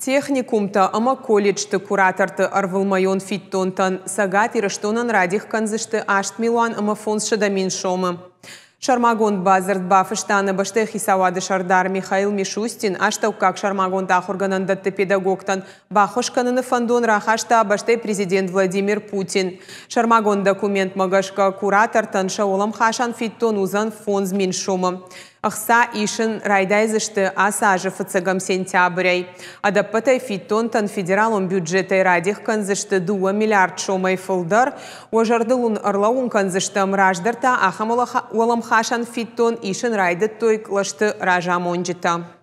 Техникумта, ама колледжті кураторты арвылмайон фиттонтан, сагат ирыштонан радих канзышты ашт милуан ама фонс шадамин шомы. Шармагон базарт бафыштаны башты хисавады шардар Михаил Мишустин, как шармагон датты педагогтан, бахошканыны фандон рахашта башты президент Владимир Путин. Шармагон документ магашка куратортан шаолам хашан фиттон узан фонз мин шомы. Ахса ишин райдайзышты асажы фыцыгам сентябрей. Адаппытай фиттонтан федералын бюджетай радих канзышты 2 миллиард шумай фылдар, Ожардылун ырлауын канзышты мраждарта ахам хашан фиттон ишин райды тойклашты ражам онжыта.